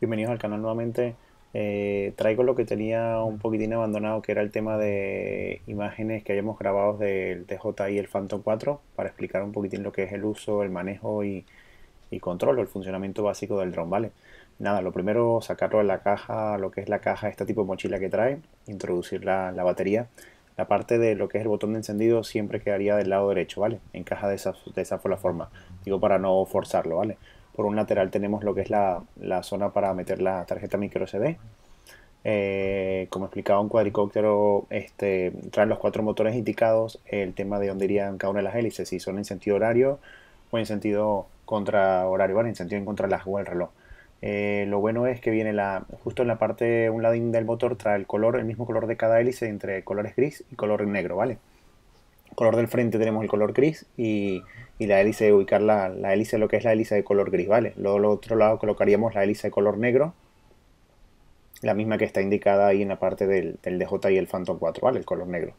Bienvenidos al canal nuevamente. Eh, traigo lo que tenía un poquitín abandonado, que era el tema de imágenes que habíamos grabado del DJI el Phantom 4, para explicar un poquitín lo que es el uso, el manejo y, y control, el funcionamiento básico del dron, ¿vale? Nada, lo primero, sacarlo de la caja, lo que es la caja, este tipo de mochila que trae, introducir la, la batería. La parte de lo que es el botón de encendido siempre quedaría del lado derecho, ¿vale? Encaja de esa, de esa forma, digo para no forzarlo, ¿vale? Por un lateral tenemos lo que es la, la zona para meter la tarjeta micro SD. Eh, como explicaba, un cuadricóptero este, traen los cuatro motores indicados, el tema de dónde irían cada una de las hélices, si son en sentido horario o en sentido contra horario, ¿vale? en sentido en contra las o el reloj. Eh, lo bueno es que viene la, justo en la parte, un ladín del motor trae el color, el mismo color de cada hélice entre colores gris y color negro, ¿vale? color del frente tenemos el color gris y, la hélice, ubicar la, la, hélice, lo que es la hélice de color gris, ¿vale? Luego, al otro lado colocaríamos la hélice de color negro, la misma que está indicada ahí en la parte del, del DJ y el Phantom 4, ¿vale? El color negro.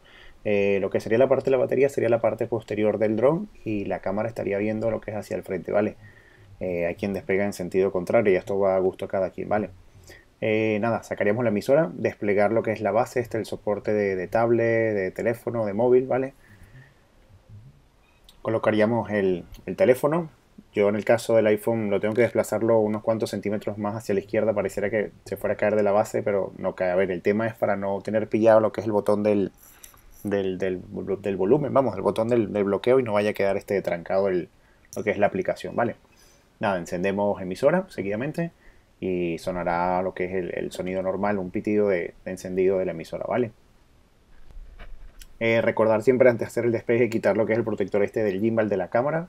Eh, lo que sería la parte de la batería sería la parte posterior del dron y la cámara estaría viendo lo que es hacia el frente, ¿vale? Eh, hay quien despega en sentido contrario y esto va a gusto a cada quien, ¿vale? Eh, nada, sacaríamos la emisora, desplegar lo que es la base, este, el soporte de, de tablet, de teléfono, de móvil, ¿vale? colocaríamos el, teléfono. Yo en el caso del iPhone lo tengo que desplazarlo unos cuantos centímetros más hacia la izquierda, pareciera que se fuera a caer de la base, pero no cae. A ver, el tema es para no tener pillado lo que es el botón del, del, volumen, vamos, el botón del, bloqueo y no vaya a quedar este trancado el, lo que es la aplicación, ¿vale? Nada, encendemos emisora seguidamente y sonará lo que es el, sonido normal, un pitido de encendido de la emisora, ¿vale? Eh, recordar siempre antes de hacer el despegue quitar lo que es el protector este del gimbal de la cámara.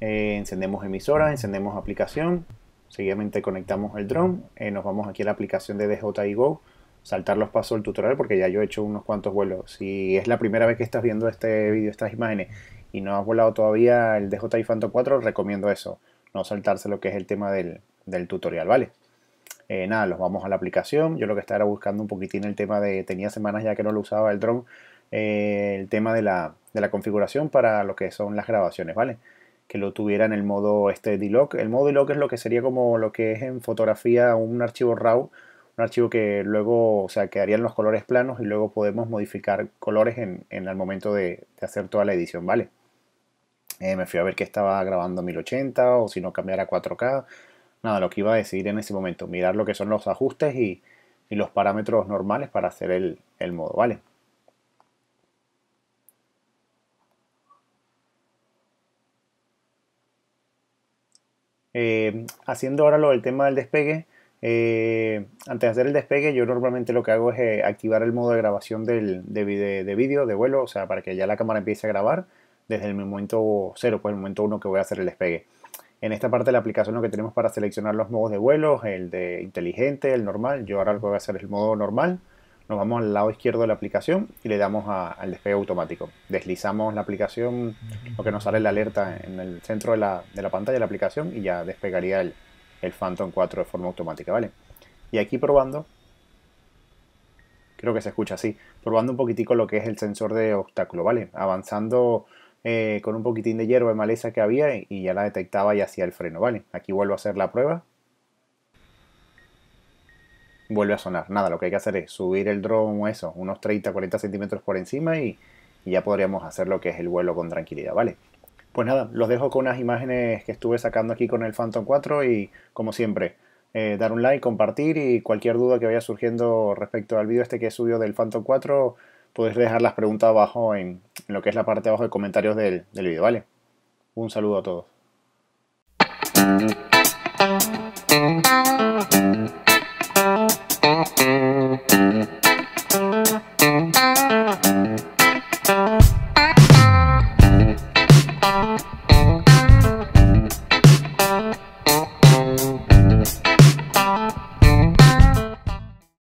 Eh, encendemos emisora, encendemos aplicación. Seguidamente conectamos el drone. Eh, nos vamos aquí a la aplicación de DJI Go. Saltar los pasos del tutorial porque ya yo he hecho unos cuantos vuelos. Si es la primera vez que estás viendo este vídeo, estas imágenes y no has volado todavía el DJI Phantom 4, recomiendo eso. No saltarse lo que es el tema del tutorial, ¿vale? Eh, nada, los vamos a la aplicación. Yo lo que estaba buscando un poquitín el tema de, tenía semanas ya que no lo usaba el drone, eh, el tema de la, de la, configuración para lo que son las grabaciones, ¿vale? Que lo tuviera en el modo este d El modo d es lo que sería como lo que es en fotografía un archivo RAW, un archivo que luego, o sea, quedarían los colores planos y luego podemos modificar colores en, en el momento de, hacer toda la edición, ¿vale? Eh, me fui a ver que estaba grabando 1080 o si no cambiara 4K nada, lo que iba a decidir en ese momento, mirar lo que son los ajustes y, los parámetros normales para hacer el, el modo, ¿vale? Eh, haciendo ahora lo del tema del despegue, eh, antes de hacer el despegue yo normalmente lo que hago es eh, activar el modo de grabación del, de, de vídeo, de vuelo, o sea, para que ya la cámara empiece a grabar desde el momento 0, pues el momento uno que voy a hacer el despegue. En esta parte de la aplicación lo que tenemos para seleccionar los modos de vuelo, el de inteligente, el normal, yo ahora lo que voy a hacer es el modo normal. Nos vamos al lado izquierdo de la aplicación y le damos al despegue automático. Deslizamos la aplicación, lo que nos sale la alerta en el centro de la, pantalla de la aplicación y ya despegaría el, Phantom 4 de forma automática, ¿vale? Y aquí probando, creo que se escucha así, probando un poquitico lo que es el sensor de obstáculo, ¿vale? Avanzando eh, con un poquitín de hierba y maleza que había y ya la detectaba y hacía el freno. Vale, aquí vuelvo a hacer la prueba. Vuelve a sonar. Nada, lo que hay que hacer es subir el drone eso, unos 30, 40 centímetros por encima y, ya podríamos hacer lo que es el vuelo con tranquilidad, ¿vale? Pues nada, los dejo con unas imágenes que estuve sacando aquí con el Phantom 4 y como siempre, eh, dar un like, compartir y cualquier duda que vaya surgiendo respecto al vídeo este que he del Phantom 4, podéis dejar las preguntas abajo en, en lo que es la parte de abajo de comentarios del, del video, ¿vale? Un saludo a todos.